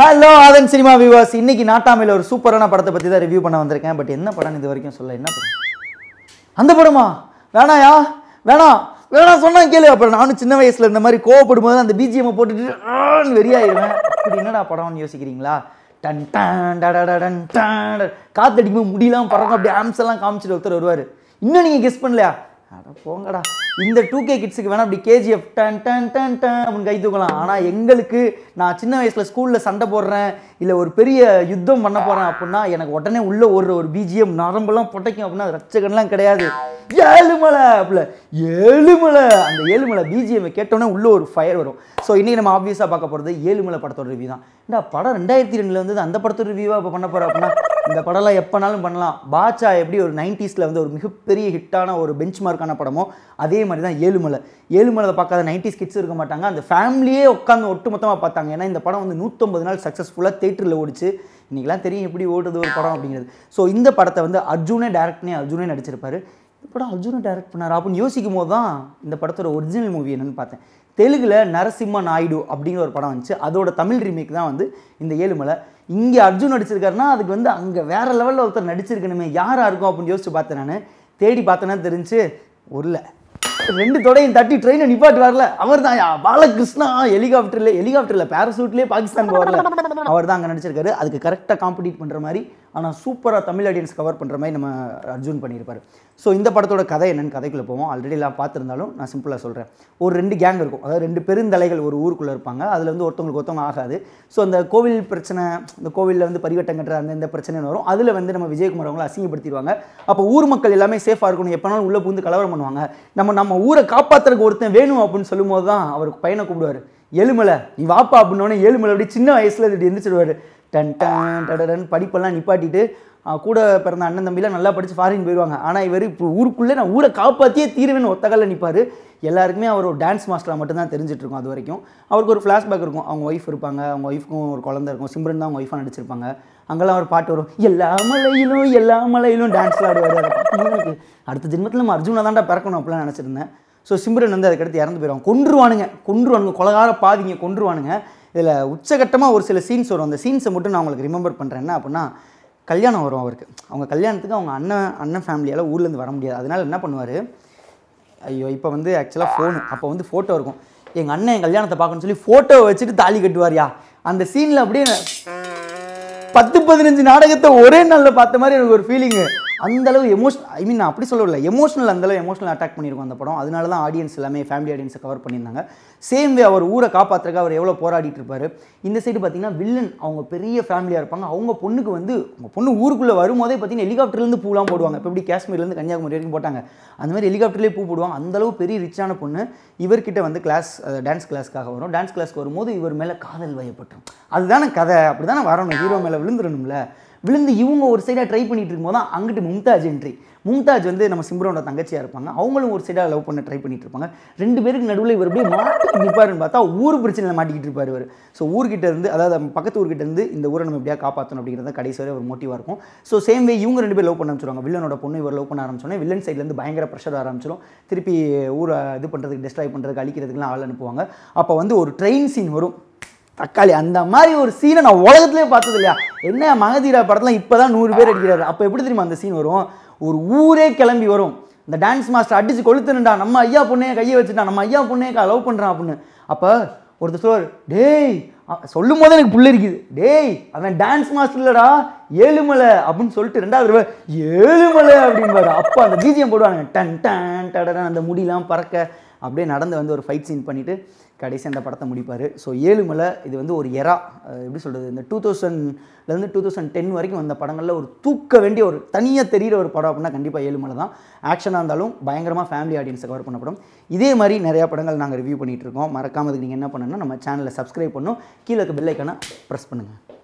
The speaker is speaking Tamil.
ஹலோ அதன் சினிமா வியூவர்ஸ் இன்னைக்கு நாட்டாமையில் ஒரு சூப்பரான படத்தை பற்றி தான் ரிவ்யூ பண்ண வந்திருக்கேன் பட் என்ன படம் இது வரைக்கும் சொல்ல என்ன படம் அந்த படமா வேணாயா வேணாம் வேணாம் சொன்னா கேளு அப்புறம் நானும் சின்ன வயசில் இந்த மாதிரி கோவப்படும் போது அந்த பிஜிஎம்மை போட்டுட்டு வெறியாயிருவேன் இப்படி என்னடா படம்னு யோசிக்கிறீங்களா டன் டன் டன் காத்தடிக்கும் முடியலாம் பறக்கும் அப்படி ஆம்ஸ் எல்லாம் காமிச்சிட்டு ஒருத்தர் வருவார் இன்னும் நீங்கள் கெஸ் பண்ணலையா அட போங்கடா இந்த டூ கே கிட்ஸுக்கு வேணால் அப்படி கேஜிஎஃப் டன் டன் டன் டன் அப்படின்னு கை தூக்கலாம் ஆனால் எங்களுக்கு நான் சின்ன வயசில் ஸ்கூலில் சண்டை போடுறேன் இல்லை ஒரு பெரிய யுத்தம் பண்ண போகிறேன் அப்படின்னா எனக்கு உடனே உள்ளே ஒரு ஒரு பிஜிஎம் நரம்பெல்லாம் புட்டைக்கும் அப்படின்னா ரச்சகன்லாம் கிடையாது ஏழுமலை அப்படில ஏழுமலை அந்த ஏழுமலை பிஜிஎம்மை கேட்டோன்னே உள்ளே ஒரு ஃபயர் வரும் ஸோ இன்றைக்கி நம்ம ஆப்வியஸாக பார்க்க போகிறது ஏழுமலை படத்தோட ரிவ்யூ தான் இந்த படம் ரெண்டாயிரத்தி ரெண்டில் வந்து அந்த படத்தோட ரிவ்யூவாக இப்போ பண்ண போகிறோம் அப்படின்னா இந்த படம்லாம் எப்போனாலும் பண்ணலாம் பாட்சா எப்படி ஒரு நைன்டிஸில் வந்து ஒரு மிகப்பெரிய ஹிட்டான ஒரு பெஞ்ச் மார்க் ஷாருக்கான படமோ அதே மாதிரி தான் ஏழுமலை ஏழுமலை பார்க்காத நைன்டி ஸ்கிட்ஸ் இருக்க மாட்டாங்க அந்த ஃபேமிலியே உட்காந்து ஒட்டுமொத்தமாக பார்த்தாங்க ஏன்னா இந்த படம் வந்து நூற்றம்பது நாள் சக்ஸஸ்ஃபுல்லாக தேட்டரில் ஓடிச்சு இன்றைக்கெல்லாம் தெரியும் எப்படி ஓடுறது ஒரு படம் அப்படிங்கிறது ஸோ இந்த படத்தை வந்து அர்ஜுனே டேரக்ட்னே அர்ஜுனே நடிச்சிருப்பார் இந்த படம் அர்ஜுனை டைரக்ட் பண்ணார் அப்படின்னு யோசிக்கும் போது தான் இந்த படத்தோட ஒரிஜினல் மூவி என்னென்னு பார்த்தேன் தெலுங்கில் நரசிம்ம நாயுடு அப்படிங்கிற ஒரு படம் வந்துச்சு அதோட தமிழ் ரீமேக் தான் வந்து இந்த ஏழுமலை இங்கே அர்ஜுன் நடிச்சிருக்காருன்னா அதுக்கு வந்து அங்கே வேறு லெவலில் ஒருத்தர் நடிச்சிருக்கணுமே யாராக இருக்கும் அப்படின்னு யோசிச்சு பார்த்தேன் நான் தேடி பார்த்தேன்னா தெரிஞ்சு உருளை ரெண்டு தொடையும் தட்டி ட்ரெயினை நிப்பாட்டு வரல அவர் தான் பாலகிருஷ்ணா ஹெலிகாப்டர்ல ஹெலிகாப்டர்ல பேரசூட்லேயே பாகிஸ்தான் போகல அவர் தான் அங்கே நடிச்சிருக்காரு அதுக்கு கரெக்டாக காம்படிட் பண்ணுற மாதிரி ஆனால் சூப்பராக தமிழ் ஆடியன்ஸ் கவர் பண்ணுற மாதிரி நம்ம அர்ஜுன் பண்ணியிருப்பார் ஸோ இந்த படத்தோட கதை என்னென்னு கதைக்குள்ளே போவோம் ஆல்ரெடி எல்லாம் பார்த்துருந்தாலும் நான் சிம்பிளாக சொல்கிறேன் ஒரு ரெண்டு கேங் இருக்கும் அதாவது ரெண்டு பெருந்தலைகள் ஒரு ஊருக்குள்ளே இருப்பாங்க அதில் வந்து ஒருத்தவங்களுக்கு ஒருத்தவங்க ஆகாது ஸோ அந்த கோவில் பிரச்சனை இந்த கோவிலில் வந்து பரிவட்டம் கட்டுற அந்த எந்த பிரச்சனை வரும் அதில் வந்து நம்ம விஜயகுமார் அவங்கள அசிங்கப்படுத்திடுவாங்க அப்போ ஊர் மக்கள் எல்லாமே சேஃபாக இருக்கணும் எப்போனாலும் உள்ளே பூந்து கலவரம் பண்ணுவாங்க நம்ம நம்ம ஊரை காப்பாற்றுறதுக்கு ஒருத்தன் வேணும் அப்படின்னு சொல்லும்போது தான் அவருக்கு பையனை கூப்பிடுவார் எலுமலை நீ வாப்பா அப்படின்னோடனே ஏழுமலை அப்படியே சின்ன வயசில் இப்படி எந்திரிச்சிடுவார் டன் டன் டடன் படிப்பெல்லாம் நிப்பாட்டிட்டு கூட பிறந்த அண்ணன் தம்பிலாம் நல்லா படித்து ஃபாரின் போயிடுவாங்க ஆனால் இவர் இப்போ ஊருக்குள்ளே நான் ஊரை காப்பாற்றியே தீருவேன்னு ஒத்தகல்ல நிற்பார் எல்லாருக்குமே அவர் ஒரு டான்ஸ் மாஸ்டராக மட்டும்தான் தெரிஞ்சிட்ருக்கும் அது வரைக்கும் அவருக்கு ஒரு ஃப்ளாஷ்பேக் இருக்கும் அவங்க ஒய்ஃப் இருப்பாங்க அவங்க ஒய்ஃப்க்கும் ஒரு குழந்தை இருக்கும் சிம்ரன் தான் அவங்க ஒய்ஃபாக நடிச்சிருப்பாங்க அங்கெல்லாம் ஒரு பாட்டு வரும் எல்லா மலையிலும் எல்லா மலையிலும் டான்ஸ்லாம் ஆடுவார் அடுத்த ஜென்மத்தில் நம்ம அர்ஜுனா தான்டா பிறக்கணும் அப்படிலாம் நினச்சிருந்தேன் ஸோ சிம்ரன் வந்து அதுக்கடுத்து இறந்து போயிடுவாங்க கொன்றுவானுங்க கொன்றுவானுங்க கொலகார பாதிங்க கொன்றுவானுங்க இதில் உச்சகட்டமாக ஒரு சில சீன்ஸ் வரும் அந்த சீன்ஸை மட்டும் நான் உங்களுக்கு ரிமெம்பர் பண்ணுறேன் என்ன அப்படின்னா கல்யாணம் வரும் அவருக்கு அவங்க கல்யாணத்துக்கு அவங்க அண்ணன் அண்ணன் ஃபேமிலியால் ஊர்லேருந்து வர முடியாது அதனால் என்ன பண்ணுவார் ஐயோ இப்போ வந்து ஆக்சுவலாக ஃபோனு அப்போ வந்து ஃபோட்டோ இருக்கும் எங்கள் அண்ணன் என் கல்யாணத்தை பார்க்கணும்னு சொல்லி ஃபோட்டோ வச்சுட்டு தாலி கட்டுவார்யா அந்த சீனில் அப்படியே பத்து பதினஞ்சு நாடகத்தை ஒரே நாளில் பார்த்த மாதிரி எனக்கு ஒரு ஃபீலிங்கு அந்தளவு எமோஷன் ஐ மீன் நான் அப்படி சொல்லவில்லை எமோஷனல் அந்தளவு எமோஷனல் அட்டாக் பண்ணியிருக்கோம் அந்த படம் அதனால தான் ஆடியன்ஸ் எல்லாமே ஃபேமிலி ஆடியன்ஸை கவர் பண்ணியிருந்தாங்க சேம் வே அவர் ஊரை காப்பாற்றுறக்க அவர் எவ்வளோ போராடிட்டு இருப்பார் இந்த சைடு பார்த்தீங்கன்னா வில்லன் அவங்க பெரிய ஃபேமிலியாக இருப்பாங்க அவங்க பொண்ணுக்கு வந்து அவங்க பொண்ணு ஊருக்குள்ளே வரும்போதே பார்த்தீங்கன்னா ஹெலிகாப்டர்லேருந்து பூலாம் போடுவாங்க இப்போ எப்படி காஷ்மீர்லேருந்து கன்னியாகுமரி வரைக்கும் போட்டாங்க அந்த மாதிரி ஹெலிகாப்டர்லேயே பூ போடுவாங்க அந்தளவு பெரிய ரிச்சான பொண்ணு இவர்கிட்ட வந்து கிளாஸ் டான்ஸ் கிளாஸ்க்காக வரும் டான்ஸ் கிளாஸ்க்கு வரும்போது இவர் மேலே காதல் வயப்பட்டுரும் அதுதானே கதை அப்படி தானே வரணும் ஹீரோ மேலே விழுந்துடணும்ல விழுந்து இவங்க ஒரு சைடாக ட்ரை பண்ணிட்டு இருக்கும்போது தான் அங்கிட்டு மும்தாஜ் என்ட்ரி மும்தாஜ் வந்து நம்ம சிம்ரோட தங்கச்சியாக இருப்பாங்க அவங்களும் ஒரு சைடாக லவ் பண்ண ட்ரை பண்ணிட்டு இருப்பாங்க ரெண்டு பேருக்கு நடுவில் இவர் போய் மாட்டிக்கிட்டு நிற்பாருன்னு பார்த்தா ஊர் பிரச்சனையில் மாட்டிக்கிட்டு இருப்பார் இவர் ஸோ ஊர்கிட்ட இருந்து அதாவது பக்கத்து ஊர்கிட்ட இருந்து இந்த ஊரை நம்ம எப்படியா காப்பாற்றணும் அப்படிங்கிறத கடைசி வரை ஒரு மோட்டிவாக இருக்கும் ஸோ சேம் வே இவங்க ரெண்டு பேர் லவ் பண்ண ஆரம்பிச்சிருவாங்க வில்லனோட பொண்ணு இவர் லவ் பண்ண ஆரம்பிச்சோடனே வில்லன் சைட்லேருந்து பயங்கர ப்ரெஷர் ஆரம்பிச்சிடும் திருப்பி ஊரை இது பண்ணுறதுக்கு டிஸ்ட்ராய் பண்ணுறதுக்கு அழிக்கிறதுக்குலாம் ஆள் அனுப்புவாங்க அப்போ வந்து ஒரு ட்ரெயின் சீன் வரும் தக்காளி அந்த மாதிரி ஒரு சீனை நான் உலகத்துலேயே பார்த்தது இல்லையா என்ன மகதீரா படத்தில் இப்போ தான் நூறு பேர் அடிக்கிறாரு அப்போ எப்படி தெரியுமா அந்த சீன் வரும் ஒரு ஊரே கிளம்பி வரும் இந்த டான்ஸ் மாஸ்டர் அடித்து கொளுத்துனா நம்ம ஐயா பொண்ணே கையை வச்சுட்டா நம்ம ஐயா பொண்ணே லவ் பண்ணுறான் அப்படின்னு அப்போ ஒருத்தர் சொல்லுவார் டேய் சொல்லும் போது எனக்கு புள்ள இருக்குது டேய் அவன் டான்ஸ் மாஸ்டர் இல்லடா ஏழுமலை அப்படின்னு சொல்லிட்டு ரெண்டாவது தடவை ஏழுமலை அப்படின்பாரு அப்போ அந்த பீஜியம் போடுவாங்க டன் டன் டடன் அந்த முடியெலாம் பறக்க அப்படியே நடந்து வந்து ஒரு ஃபைட் சீன் பண்ணிவிட்டு கடைசி அந்த படத்தை முடிப்பார் ஸோ ஏழுமலை இது வந்து ஒரு எரா எப்படி சொல்கிறது இந்த டூ தௌசண்ட்லேருந்து டூ தௌசண்ட் டென் வரைக்கும் வந்த படங்களில் ஒரு தூக்க வேண்டிய ஒரு தனியாக தெரிகிற ஒரு படம் அப்படின்னா கண்டிப்பாக ஏழுமலை தான் ஆக்ஷனாக இருந்தாலும் பயங்கரமாக ஃபேமிலி ஆடியன்ஸை கவர் பண்ண படம் இதே மாதிரி நிறையா படங்கள் நாங்கள் ரிவ்யூ பண்ணிகிட்டு இருக்கோம் மறக்காமல் நீங்கள் என்ன பண்ணணும்னா நம்ம சேனலை சப்ஸ்கிரைப் பண்ணும் கீழே இருக்க பெல்லைக்கான ப்ரெஸ் பண்ணுங்கள்